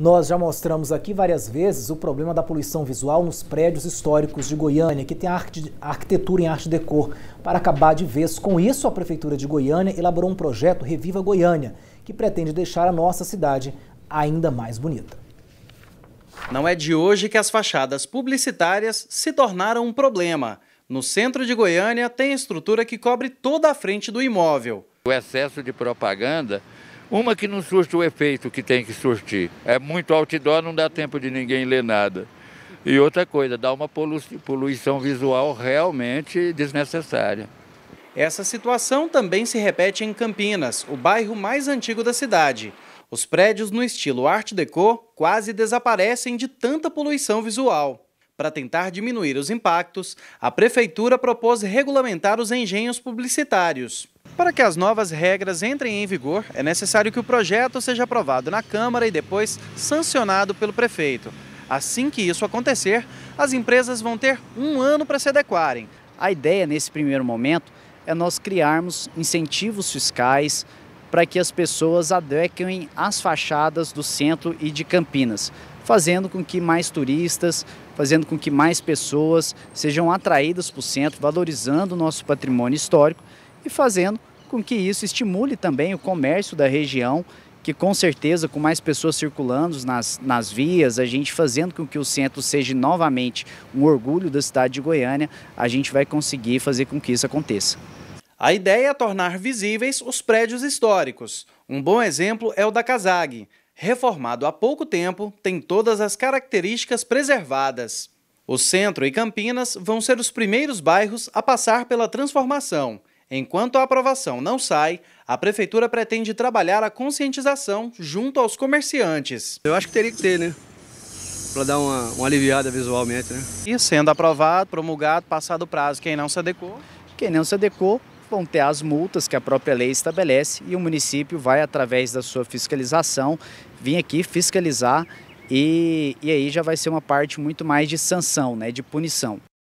Nós já mostramos aqui várias vezes o problema da poluição visual nos prédios históricos de Goiânia, que tem arte, arquitetura em arte decor. Para acabar de vez com isso, a Prefeitura de Goiânia elaborou um projeto Reviva Goiânia, que pretende deixar a nossa cidade ainda mais bonita. Não é de hoje que as fachadas publicitárias se tornaram um problema. No centro de Goiânia tem estrutura que cobre toda a frente do imóvel. O excesso de propaganda uma que não surte o efeito que tem que surtir. É muito outdoor, não dá tempo de ninguém ler nada. E outra coisa, dá uma poluição visual realmente desnecessária. Essa situação também se repete em Campinas, o bairro mais antigo da cidade. Os prédios no estilo Art Deco quase desaparecem de tanta poluição visual. Para tentar diminuir os impactos, a prefeitura propôs regulamentar os engenhos publicitários. Para que as novas regras entrem em vigor, é necessário que o projeto seja aprovado na Câmara e depois sancionado pelo prefeito. Assim que isso acontecer, as empresas vão ter um ano para se adequarem. A ideia nesse primeiro momento é nós criarmos incentivos fiscais para que as pessoas adequem as fachadas do centro e de Campinas, fazendo com que mais turistas, fazendo com que mais pessoas sejam atraídas para o centro, valorizando o nosso patrimônio histórico e fazendo com que isso estimule também o comércio da região, que com certeza com mais pessoas circulando nas, nas vias, a gente fazendo com que o centro seja novamente um orgulho da cidade de Goiânia, a gente vai conseguir fazer com que isso aconteça. A ideia é tornar visíveis os prédios históricos. Um bom exemplo é o da Casag. Reformado há pouco tempo, tem todas as características preservadas. O centro e Campinas vão ser os primeiros bairros a passar pela transformação. Enquanto a aprovação não sai, a prefeitura pretende trabalhar a conscientização junto aos comerciantes. Eu acho que teria que ter, né? Para dar uma, uma aliviada visualmente, né? E sendo aprovado, promulgado, passado o prazo, quem não se adequou? Quem não se adequou vão ter as multas que a própria lei estabelece e o município vai, através da sua fiscalização, vir aqui fiscalizar e, e aí já vai ser uma parte muito mais de sanção, né, de punição.